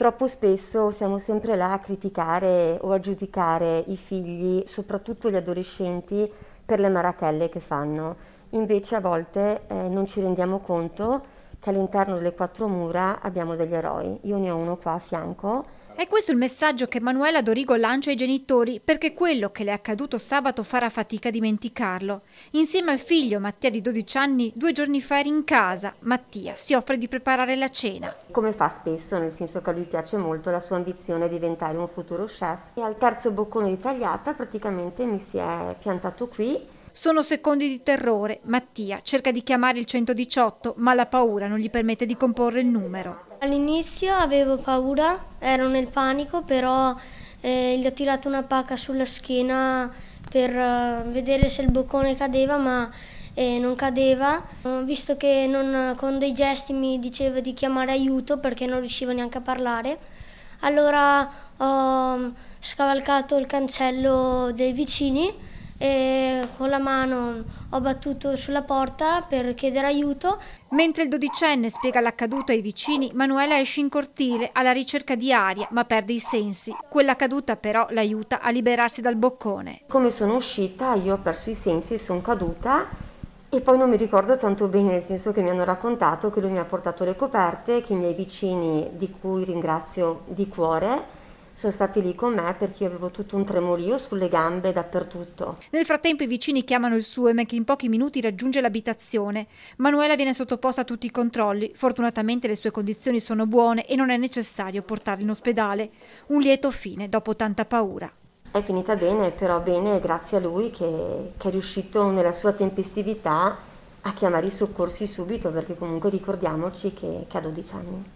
Troppo spesso siamo sempre là a criticare o a giudicare i figli, soprattutto gli adolescenti, per le marachelle che fanno. Invece a volte eh, non ci rendiamo conto che all'interno delle quattro mura abbiamo degli eroi. Io ne ho uno qua a fianco è questo il messaggio che Manuela Dorigo lancia ai genitori perché quello che le è accaduto sabato farà fatica a dimenticarlo. Insieme al figlio Mattia di 12 anni, due giorni fa era in casa. Mattia si offre di preparare la cena. Come fa spesso, nel senso che a lui piace molto la sua ambizione di diventare un futuro chef. E al terzo boccone di tagliata praticamente mi si è piantato qui sono secondi di terrore. Mattia cerca di chiamare il 118, ma la paura non gli permette di comporre il numero. All'inizio avevo paura, ero nel panico, però eh, gli ho tirato una pacca sulla schiena per eh, vedere se il boccone cadeva, ma eh, non cadeva. visto che non, con dei gesti mi diceva di chiamare aiuto perché non riuscivo neanche a parlare. Allora ho mm, scavalcato il cancello dei vicini e con la mano ho battuto sulla porta per chiedere aiuto. Mentre il dodicenne spiega l'accaduto ai vicini, Manuela esce in cortile alla ricerca di aria, ma perde i sensi. Quella caduta però l'aiuta a liberarsi dal boccone. Come sono uscita io ho perso i sensi e sono caduta e poi non mi ricordo tanto bene, nel senso che mi hanno raccontato che lui mi ha portato le coperte, che i miei vicini, di cui ringrazio di cuore, sono stati lì con me perché io avevo tutto un tremolio sulle gambe dappertutto. Nel frattempo i vicini chiamano il SUEM che in pochi minuti raggiunge l'abitazione. Manuela viene sottoposta a tutti i controlli. Fortunatamente le sue condizioni sono buone e non è necessario portarla in ospedale. Un lieto fine dopo tanta paura. È finita bene, però bene grazie a lui che, che è riuscito nella sua tempestività a chiamare i soccorsi subito perché comunque ricordiamoci che, che ha 12 anni.